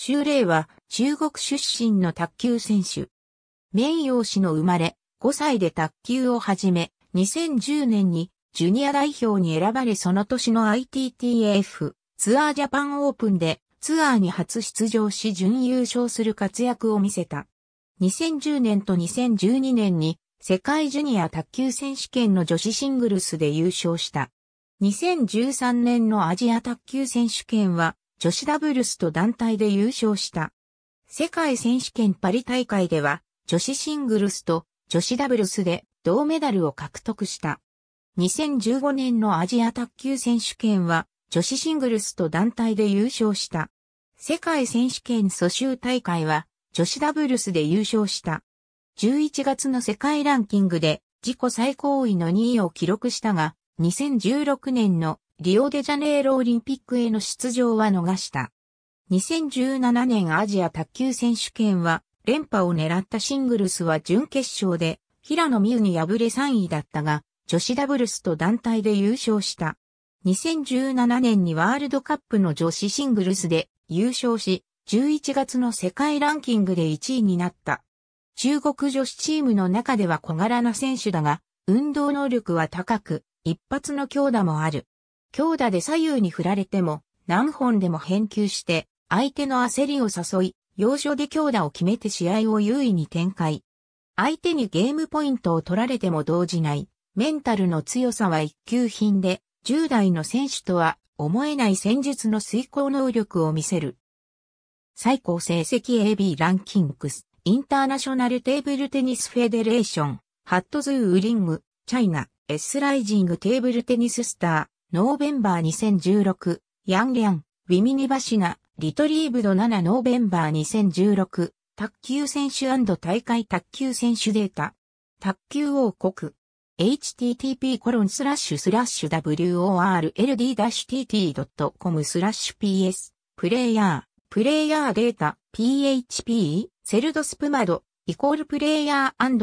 周麗は中国出身の卓球選手。名誉氏の生まれ、5歳で卓球を始め、2010年にジュニア代表に選ばれその年の ITTF ツアージャパンオープンでツアーに初出場し準優勝する活躍を見せた。2010年と2012年に世界ジュニア卓球選手権の女子シングルスで優勝した。2013年のアジア卓球選手権は女子ダブルスと団体で優勝した。世界選手権パリ大会では、女子シングルスと女子ダブルスで銅メダルを獲得した。2015年のアジア卓球選手権は、女子シングルスと団体で優勝した。世界選手権蘇州大会は、女子ダブルスで優勝した。11月の世界ランキングで自己最高位の2位を記録したが、2016年のリオデジャネイロオリンピックへの出場は逃した。2017年アジア卓球選手権は、連覇を狙ったシングルスは準決勝で、平野美宇に敗れ3位だったが、女子ダブルスと団体で優勝した。2017年にワールドカップの女子シングルスで優勝し、11月の世界ランキングで1位になった。中国女子チームの中では小柄な選手だが、運動能力は高く、一発の強打もある。強打で左右に振られても、何本でも返球して、相手の焦りを誘い、要所で強打を決めて試合を優位に展開。相手にゲームポイントを取られても動じない、メンタルの強さは一級品で、10代の選手とは思えない戦術の遂行能力を見せる。最高成績 AB ランキングス、インターナショナルテーブルテニスフェデレーション、ハットズーウリング、チャイナ、S ライジングテーブルテニススター、ノーベンバー2016、ヤンリャン、ウィミニバシナ、リトリーブド7ノーベンバー2016、卓球選手大会卓球選手データ、卓球王国、http コロンスラッシュスラッシュ world-tt.com スラッシュ ps、プレイヤー、プレイヤーデータ、php、セルドスプマド、イコールプレイヤー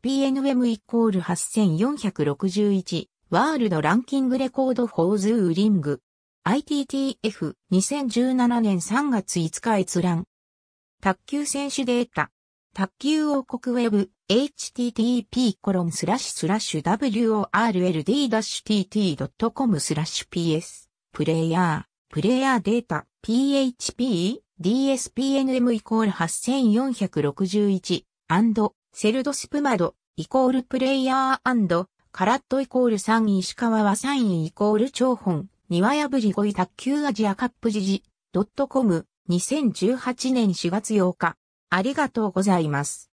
&dspnm イコール8461ワールドランキングレコードフォーズーリング。ITTF2017 年3月5日閲覧。卓球選手データ。卓球王国ウェブ http://world-tt.com コロンスラッシュスラッシュ ps プレイヤープレイヤーデータ php dspnm イコール 8461& セルドスプマドイコールプレイヤーカラットイコール3石川は3位イコール長本、庭破り5位卓球アジアカップ時事、ドットコム、2018年4月8日。ありがとうございます。